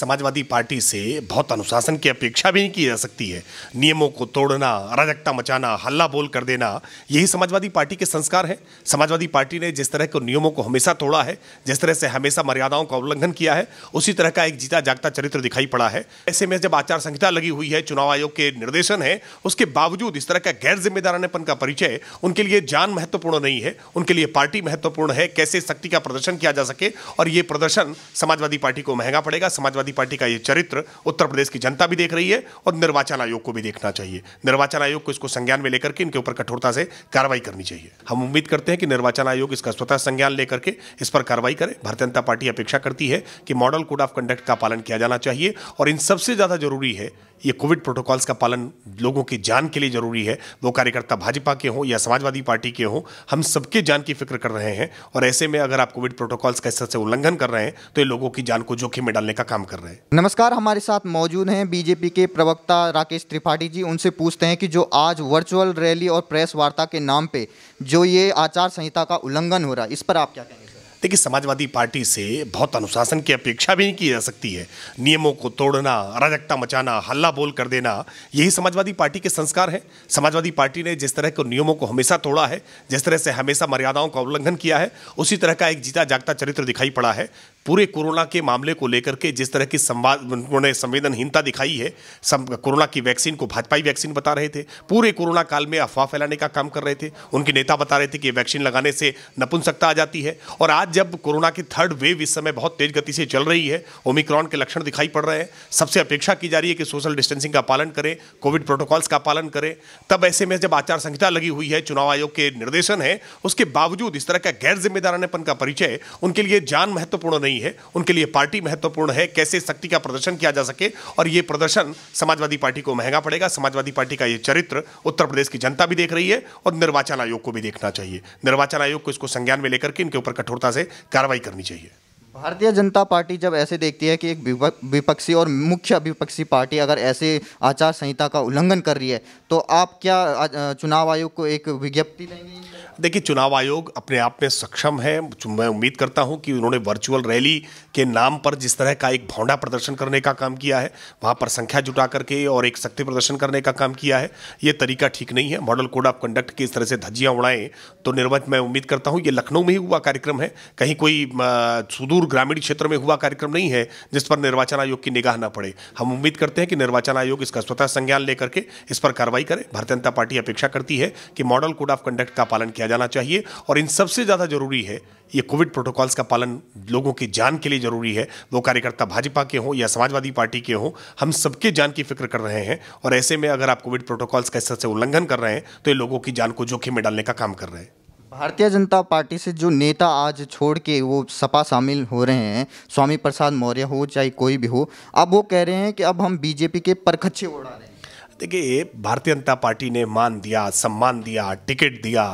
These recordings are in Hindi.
समाजवादी पार्टी से बहुत अनुशासन की अपेक्षा भी नहीं की जा सकती है नियमों को तोड़ना अराजकता मचाना हल्ला बोल कर देना यही समाजवादी पार्टी के संस्कार हैं समाजवादी पार्टी ने जिस तरह के नियमों को हमेशा तोड़ा है जिस तरह से हमेशा मर्यादाओं का उल्लंघन किया है उसी तरह का एक जीता जागता चरित्र दिखाई पड़ा है ऐसे में जब आचार संहिता लगी हुई है चुनाव आयोग के निर्देशन है उसके बावजूद इस तरह का गैर जिम्मेदारानेपन का परिचय उनके लिए जान महत्वपूर्ण नहीं है उनके लिए पार्टी महत्वपूर्ण है कैसे शक्ति का प्रदर्शन किया जा सके और ये प्रदर्शन समाजवादी पार्टी को महंगा पड़ेगा समाजवादी समाजवादी पार्टी का ये चरित्र उत्तर प्रदेश की जनता भी देख रही है और निर्वाचन आयोग को भी देखना चाहिए निर्वाचन आयोग को इसको संज्ञान में लेकर के इनके ऊपर कठोरता से कार्रवाई करनी चाहिए हम उम्मीद करते हैं कि निर्वाचन आयोग इसका स्वतः संज्ञान लेकर के इस पर कार्रवाई करे भारतीय जनता पार्टी अपेक्षा करती है कि मॉडल कोड ऑफ कंडक्ट का पालन किया जाना चाहिए और इन सबसे ज़्यादा जरूरी है ये कोविड प्रोटोकॉल्स का पालन लोगों की जान के लिए जरूरी है वो कार्यकर्ता भाजपा के हों या समाजवादी पार्टी के हों हम सबके जान की फिक्र कर रहे हैं और ऐसे में अगर आप कोविड प्रोटोकॉल्स का से उल्लंघन कर रहे हैं तो ये लोगों की जान को जोखिम में डालने का काम कर रहे हैं नमस्कार हमारे साथ मौजूद हैं बीजेपी के प्रवक्ता राकेश त्रिपाठी जी उनसे पूछते हैं कि जो आज वर्चुअल रैली और प्रेस वार्ता के नाम पर जो ये आचार संहिता का उल्लंघन हो रहा है इस पर आप क्या कहेंगे देखिए समाजवादी पार्टी से बहुत अनुशासन की अपेक्षा भी नहीं की जा सकती है नियमों को तोड़ना अराजकता मचाना हल्ला बोल कर देना यही समाजवादी पार्टी के संस्कार हैं समाजवादी पार्टी ने जिस तरह के नियमों को हमेशा तोड़ा है जिस तरह से हमेशा मर्यादाओं का उल्लंघन किया है उसी तरह का एक जीता जागता चरित्र दिखाई पड़ा है पूरे कोरोना के मामले को लेकर के जिस तरह की संवाद उन्होंने संवेदनहीनता दिखाई है कोरोना की वैक्सीन को भाजपाई वैक्सीन बता रहे थे पूरे कोरोना काल में अफवाह फैलाने का काम कर रहे थे उनके नेता बता रहे थे कि वैक्सीन लगाने से नपुंसकता आ जाती है और आज जब कोरोना की थर्ड वेव इस समय बहुत तेज गति से चल रही है ओमिक्रॉन के लक्षण दिखाई पड़ रहे हैं सबसे अपेक्षा की जा रही है कि सोशल डिस्टेंसिंग का पालन करें कोविड प्रोटोकॉल्स का पालन करें तब ऐसे में जब आचार संहिता लगी हुई है चुनाव आयोग के निर्देशन है उसके बावजूद इस तरह का गैर जिम्मेदारानेपन का परिचय उनके लिए जान महत्वपूर्ण नहीं है उनके लिए पार्टी महत्वपूर्ण है कैसे शक्ति का प्रदर्शन किया जा सके और ये प्रदर्शन समाजवादी पार्टी को महंगा पड़ेगा समाजवादी पार्टी का ये चरित्र उत्तर प्रदेश की जनता भी देख रही है और निर्वाचन आयोग को भी देखना चाहिए निर्वाचन आयोग को इसको संज्ञान में लेकर के इनके ऊपर कठोरता से से कार्रवाई करनी चाहिए भारतीय जनता पार्टी जब ऐसे देखती है कि एक विपक्षी और मुख्य विपक्षी पार्टी अगर ऐसे आचार संहिता का उल्लंघन कर रही है तो आप क्या चुनाव आयोग को एक विज्ञप्ति देंगे देखिए चुनाव आयोग अपने आप में सक्षम है मैं उम्मीद करता हूं कि उन्होंने वर्चुअल रैली के नाम पर जिस तरह का एक भौंडा प्रदर्शन करने का काम किया है वहां पर संख्या जुटा करके और एक शक्ति प्रदर्शन करने का काम किया है ये तरीका ठीक नहीं है मॉडल कोड ऑफ कंडक्ट की इस तरह से धज्जियाँ उड़ाएं तो निर्वत मैं उम्मीद करता हूँ ये लखनऊ में ही हुआ कार्यक्रम है कहीं कोई सुदूर ग्रामीण क्षेत्र में हुआ कार्यक्रम नहीं है जिस पर निर्वाचन आयोग की निगाह न पड़े हम उम्मीद करते हैं कि निर्वाचन आयोग इसका स्वतः संज्ञान लेकर के इस पर कार्रवाई करे भारतीय जनता पार्टी अपेक्षा करती है कि मॉडल कोड ऑफ कंडक्ट का पालन किया जाना चाहिए और इन सबसे ज़्यादा जरूरी है ये कोविड प्रोटोकॉल्स का पालन लोगों की जान के लिए जरूरी है वो कार्यकर्ता भाजपा के हों या समाजवादी पार्टी के हों हम सबके जान की फिक्र कर रहे हैं और ऐसे में अगर आप कोविड प्रोटोकॉल्स का इस से उल्लंघन कर रहे हैं तो ये लोगों की जान को जोखिम में डालने का काम कर रहे हैं भारतीय जनता पार्टी से जो नेता आज छोड़ के वो सपा शामिल हो रहे हैं स्वामी प्रसाद मौर्य हो चाहे कोई भी हो अब वो कह रहे हैं कि अब हम बीजेपी के परखच्चे उड़ा रहे हैं देखिए भारतीय जनता पार्टी ने मान दिया सम्मान दिया टिकट दिया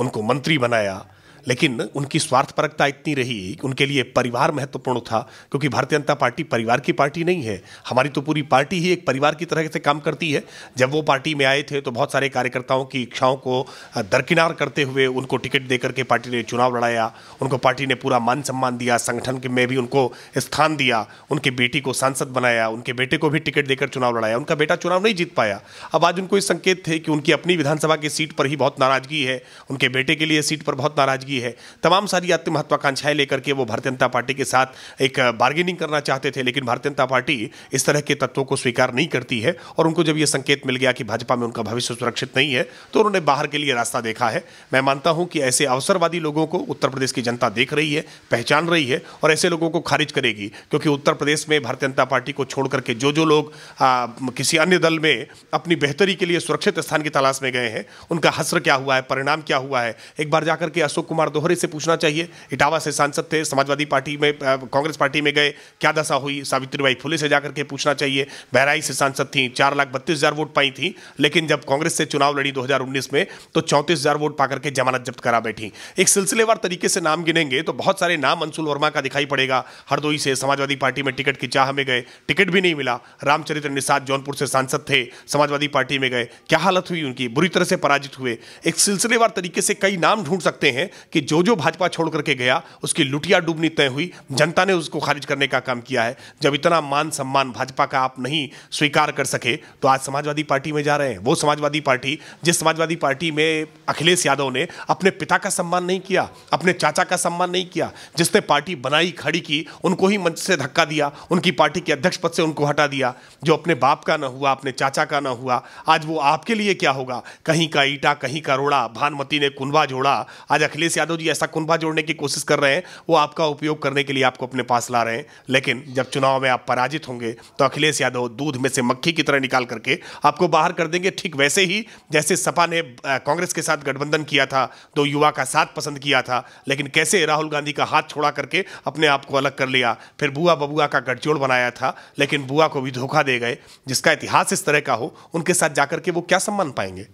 उनको मंत्री बनाया लेकिन उनकी स्वार्थपरकता इतनी रही उनके लिए परिवार महत्वपूर्ण था क्योंकि भारतीय जनता पार्टी परिवार की पार्टी नहीं है हमारी तो पूरी पार्टी ही एक परिवार की तरह से काम करती है जब वो पार्टी में आए थे तो बहुत सारे कार्यकर्ताओं की इच्छाओं को दरकिनार करते हुए उनको टिकट दे करके पार्टी ने चुनाव लड़ाया उनको पार्टी ने पूरा मान सम्मान दिया संगठन में भी उनको स्थान दिया उनकी बेटी को सांसद बनाया उनके बेटे को भी टिकट देकर चुनाव लड़ाया उनका बेटा चुनाव नहीं जीत पाया अब आज उनको ये संकेत थे कि उनकी अपनी विधानसभा की सीट पर ही बहुत नाराजगी है उनके बेटे के लिए सीट पर बहुत नाराजगी लगी है तमाम सारी आत्म महत्वाकांक्षाएं लेकर के वो भारतीय जनता पार्टी के साथ एक बार्गेनिंग करना चाहते थे लेकिन भारतीय जनता पार्टी इस तरह के तत्वों को स्वीकार नहीं करती है और उनको जब ये संकेत मिल गया कि भाजपा में उनका भविष्य सुरक्षित नहीं है तो उन्होंने बाहर के लिए रास्ता देखा है मैं मानता हूं कि ऐसे अवसरवादी लोगों को उत्तर प्रदेश की जनता देख रही है पहचान रही है और ऐसे लोगों को खारिज करेगी क्योंकि उत्तर प्रदेश में भारतीय जनता पार्टी को छोड़ करके जो जो लोग आ, किसी अन्य दल में अपनी बेहतरी के लिए सुरक्षित स्थान की तलाश में गए हैं उनका हसर क्या हुआ है परिणाम क्या हुआ है एक बार जाकर के अशोक कुमार कुमार दोहरे से पूछना चाहिए इटावा से सांसद थे समाजवादी पार्टी में कांग्रेस पार्टी में गए क्या दशा हुई सावित्रीबाई फुले से जाकर के पूछना चाहिए बहराई से सांसद थी चार लाख बत्तीस हज़ार वोट पाई थी लेकिन जब कांग्रेस से चुनाव लड़ी 2019 में तो चौंतीस हज़ार वोट पाकर के जमानत जब्त करा बैठी एक सिलसिलेवार तरीके से नाम गिनेंगे तो बहुत सारे नाम अंशुल वर्मा का दिखाई पड़ेगा हरदोई से समाजवादी पार्टी में टिकट की चाह में गए टिकट भी नहीं मिला रामचरित्र निषाद जौनपुर से सांसद थे समाजवादी पार्टी में गए क्या हालत हुई उनकी बुरी तरह से पराजित हुए एक सिलसिलेवार तरीके से कई नाम ढूंढ सकते हैं कि जो जो भाजपा छोड़ करके गया उसकी लुटिया डूबनी तय हुई जनता ने उसको खारिज करने का काम किया है जब इतना मान सम्मान भाजपा का आप नहीं स्वीकार कर सके तो आज समाजवादी पार्टी में जा रहे हैं वो समाजवादी पार्टी जिस समाजवादी पार्टी में अखिलेश यादव ने अपने पिता का सम्मान नहीं किया अपने चाचा का सम्मान नहीं किया जिसने पार्टी बनाई खड़ी की उनको ही मंच से धक्का दिया उनकी पार्टी के अध्यक्ष पद से उनको हटा दिया जो अपने बाप का ना हुआ अपने चाचा का ना हुआ आज वो आपके लिए क्या होगा कहीं का ईटा कहीं का रोड़ा भानमती ने कुनवा जोड़ा आज अखिलेश यादव जी ऐसा कुनबा जोड़ने की कोशिश कर रहे हैं वो आपका उपयोग करने के लिए आपको अपने पास ला रहे हैं लेकिन जब चुनाव में आप पराजित होंगे तो अखिलेश यादव दूध में से मक्खी की तरह निकाल करके आपको बाहर कर देंगे ठीक वैसे ही जैसे सपा ने कांग्रेस के साथ गठबंधन किया था तो युवा का साथ पसंद किया था लेकिन कैसे राहुल गांधी का हाथ छोड़ा करके अपने आप को अलग कर लिया फिर बुआ बबुआ का गठजोड़ बनाया था लेकिन बुआ को भी धोखा दे गए जिसका इतिहास इस तरह का हो उनके साथ जाकर के वो क्या सम्मान पाएंगे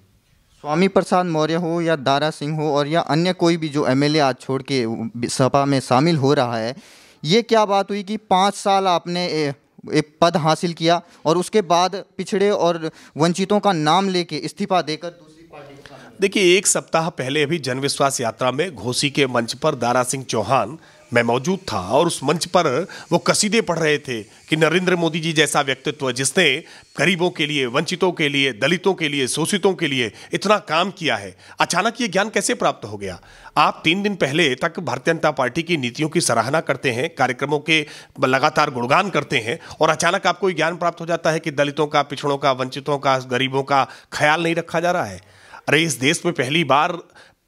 स्वामी प्रसाद मौर्य हो या दारा सिंह हो और या अन्य कोई भी जो एमएलए आज छोड़ के सपा में शामिल हो रहा है ये क्या बात हुई कि पाँच साल आपने ए, पद हासिल किया और उसके बाद पिछड़े और वंचितों का नाम लेके इस्तीफा देकर दूसरी पार्टी देखिए एक सप्ताह पहले अभी जनविश्वास यात्रा में घोसी के मंच पर दारा सिंह चौहान मैं मौजूद था और उस मंच पर वो कसीदे पढ़ रहे थे कि नरेंद्र मोदी जी जैसा व्यक्तित्व जिसने गरीबों के लिए वंचितों के लिए दलितों के लिए शोषितों के लिए इतना काम किया है अचानक ये ज्ञान कैसे प्राप्त हो गया आप तीन दिन पहले तक भारतीय जनता पार्टी की नीतियों की सराहना करते हैं कार्यक्रमों के लगातार गुणगान करते हैं और अचानक आपको ये ज्ञान प्राप्त हो जाता है कि दलितों का पिछड़ों का वंचितों का गरीबों का ख्याल नहीं रखा जा रहा है अरे इस देश में पहली बार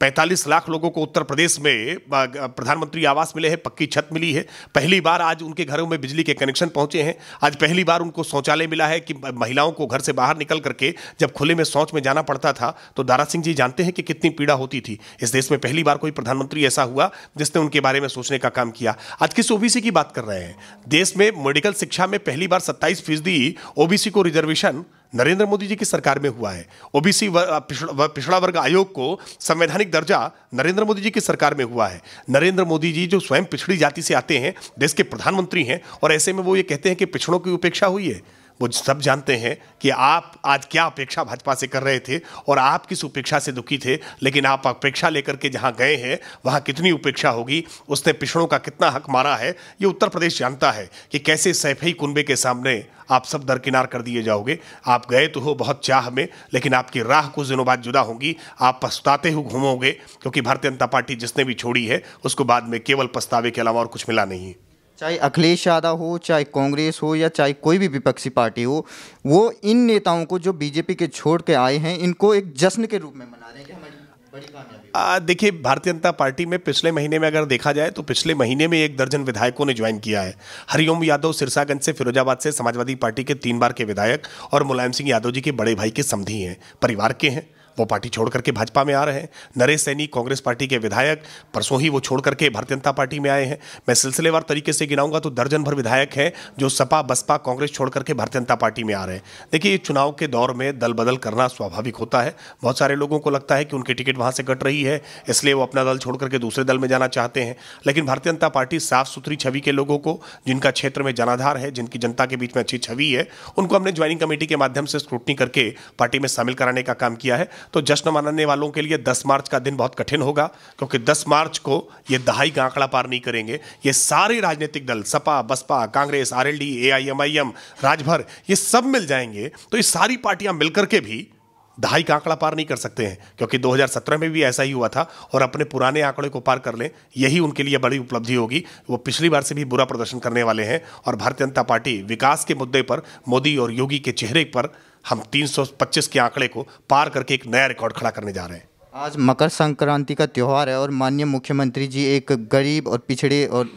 45 लाख लोगों को उत्तर प्रदेश में प्रधानमंत्री आवास मिले हैं पक्की छत मिली है पहली बार आज उनके घरों में बिजली के कनेक्शन पहुंचे हैं आज पहली बार उनको शौचालय मिला है कि महिलाओं को घर से बाहर निकल करके जब खुले में शौच में जाना पड़ता था तो दारा सिंह जी जानते हैं कि कितनी पीड़ा होती थी इस देश में पहली बार कोई प्रधानमंत्री ऐसा हुआ जिसने उनके बारे में सोचने का काम किया आज किस ओबीसी की बात कर रहे हैं देश में मेडिकल शिक्षा में पहली बार सत्ताईस फीसदी ओबीसी को रिजर्वेशन नरेंद्र मोदी जी की सरकार में हुआ है ओबीसी पिछड़ा वर्ग आयोग को संवैधानिक दर्जा नरेंद्र मोदी जी की सरकार में हुआ है नरेंद्र मोदी जी जो स्वयं पिछड़ी जाति से आते हैं देश के प्रधानमंत्री हैं और ऐसे में वो ये कहते हैं कि पिछड़ों की उपेक्षा हुई है वो सब जानते हैं कि आप आज क्या अपेक्षा भाजपा से कर रहे थे और आप किस उपेक्षा से दुखी थे लेकिन आप अपेक्षा लेकर के जहाँ गए हैं वहाँ कितनी उपेक्षा होगी उसने पिछड़ों का कितना हक मारा है ये उत्तर प्रदेश जानता है कि कैसे सैफई कुनबे के सामने आप सब दरकिनार कर दिए जाओगे आप गए तो हो बहुत चाह में लेकिन आपकी राह कुछ दिनों बाद जुदा होंगी आप पछताते हुए घूमोगे क्योंकि भारतीय जनता पार्टी जिसने भी छोड़ी है उसको बाद में केवल पछतावे के अलावा और कुछ मिला नहीं है चाहे अखिलेश यादव हो चाहे कांग्रेस हो या चाहे कोई भी विपक्षी पार्टी हो वो इन नेताओं को जो बीजेपी के छोड़ के आए हैं इनको एक जश्न के रूप में मना रहे हैं देखिए भारतीय जनता पार्टी में पिछले महीने में अगर देखा जाए तो पिछले महीने में एक दर्जन विधायकों ने ज्वाइन किया है हरिओम यादव सिरसागंज से फिरोजाबाद से समाजवादी पार्टी के तीन बार के विधायक और मुलायम सिंह यादव जी के बड़े भाई के समधी हैं परिवार के हैं वो पार्टी छोड़ करके भाजपा में आ रहे हैं नरेश सैनी कांग्रेस पार्टी के विधायक परसों ही वो छोड़ करके भारतीय जनता पार्टी में आए हैं मैं सिलसिलेवार तरीके से गिनाऊंगा तो दर्जन भर विधायक हैं जो सपा बसपा कांग्रेस छोड़ करके भारतीय जनता पार्टी में आ रहे हैं देखिए चुनाव के दौर में दल बदल करना स्वाभाविक होता है बहुत सारे लोगों को लगता है कि उनकी टिकट वहाँ से कट रही है इसलिए वो अपना दल छोड़ करके दूसरे दल में जाना चाहते हैं लेकिन भारतीय जनता पार्टी साफ सुथरी छवि के लोगों को जिनका क्षेत्र में जनाधार है जिनकी जनता के बीच में अच्छी छवि है उनको हमने ज्वाइनिंग कमेटी के माध्यम से स्क्रूटनी करके पार्टी में शामिल कराने का काम किया है तो जश्न मनाने वालों के लिए 10 मार्च का दिन बहुत कठिन होगा क्योंकि 10 मार्च को ये दहाई का आंकड़ा पार नहीं करेंगे ये सारे राजनीतिक दल Sapa Basapa Congress R L D A I M I M Rajbhar ये सब मिल जाएंगे तो ये सारी पार्टियां मिलकर के भी दहाई का आंकड़ा पार नहीं कर सकते हैं क्योंकि 2017 में भी ऐसा ही हुआ था और अपने पुराने आंकड़े को पार कर लें यही उनके लिए बड़ी उपलब्धि होगी वो पिछली बार से भी बुरा प्रदर्शन करने वाले हैं और भारतीय जनता पार्टी विकास के मुद्दे पर मोदी और योगी के चेहरे पर हम 325 के आंकड़े को पार करके एक नया रिकॉर्ड खड़ा करने जा रहे हैं आज मकर संक्रांति का त्यौहार है और माननीय मुख्यमंत्री जी एक गरीब और पिछड़े और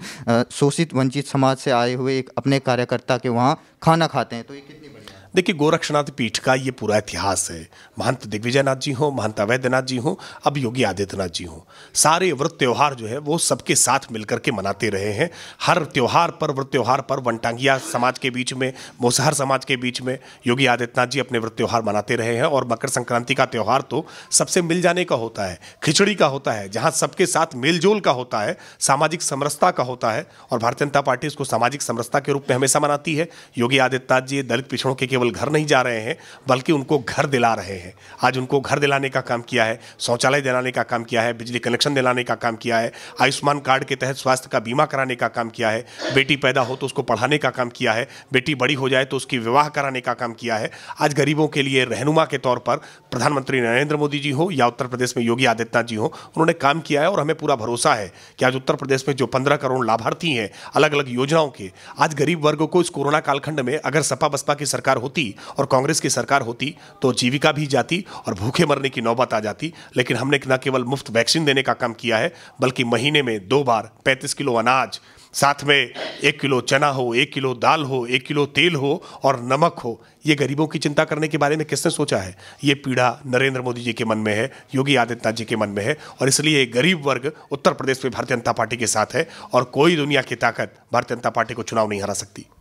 शोषित वंचित समाज से आए हुए एक अपने कार्यकर्ता के वहाँ खाना खाते हैं तो ये कितनी देखिए गोरक्षनाथ पीठ का ये पूरा इतिहास है महंत दिग्विजयनाथ जी हों महंत अवैधनाथ जी हों अब योगी आदित्यनाथ जी हों सारे व्रत त्यौहार जो है वो सबके साथ मिलकर के मनाते रहे हैं हर त्यौहार पर व्रत त्यौहार पर वनटांगिया समाज के बीच में मोसहर समाज के बीच में योगी आदित्यनाथ जी अपने व्रत त्यौहार मनाते रहे हैं और मकर संक्रांति का त्यौहार तो सबसे मिल जाने का होता है खिचड़ी का होता है जहाँ सबके साथ मेलजोल का होता है सामाजिक समरसता का होता है और भारतीय जनता पार्टी इसको सामाजिक समरसता के रूप में हमेशा मनाती है योगी आदित्यनाथ जी दलित पिछड़ों के केवल केवल घर नहीं जा रहे हैं बल्कि उनको घर दिला रहे हैं आज उनको घर दिलाने का काम किया है शौचालय दिलाने का काम किया है बिजली कनेक्शन दिलाने का काम किया है आयुष्मान कार्ड के तहत स्वास्थ्य का बीमा कराने का काम किया है बेटी पैदा हो तो उसको पढ़ाने का काम किया है बेटी बड़ी हो जाए तो उसकी विवाह कराने का काम किया है आज गरीबों के लिए रहनुमा के तौर पर प्रधानमंत्री नरेंद्र मोदी जी हो या उत्तर प्रदेश में योगी आदित्यनाथ जी हो उन्होंने काम किया है और हमें पूरा भरोसा है कि आज उत्तर प्रदेश में जो पंद्रह करोड़ लाभार्थी हैं अलग अलग योजनाओं के आज गरीब वर्ग को इस कोरोना कालखंड में अगर सपा बसपा की सरकार होती होती और कांग्रेस की सरकार होती तो जीविका भी जाती और भूखे मरने की नौबत आ जाती लेकिन हमने न केवल मुफ्त वैक्सीन देने का काम किया है बल्कि महीने में दो बार पैंतीस किलो अनाज साथ में एक किलो चना हो एक किलो दाल हो एक किलो तेल हो और नमक हो ये गरीबों की चिंता करने के बारे में किसने सोचा है ये पीड़ा नरेंद्र मोदी जी के मन में है योगी आदित्यनाथ जी के मन में है और इसलिए गरीब वर्ग उत्तर प्रदेश में भारतीय जनता पार्टी के साथ है और कोई दुनिया की ताकत भारतीय जनता पार्टी को चुनाव नहीं हरा सकती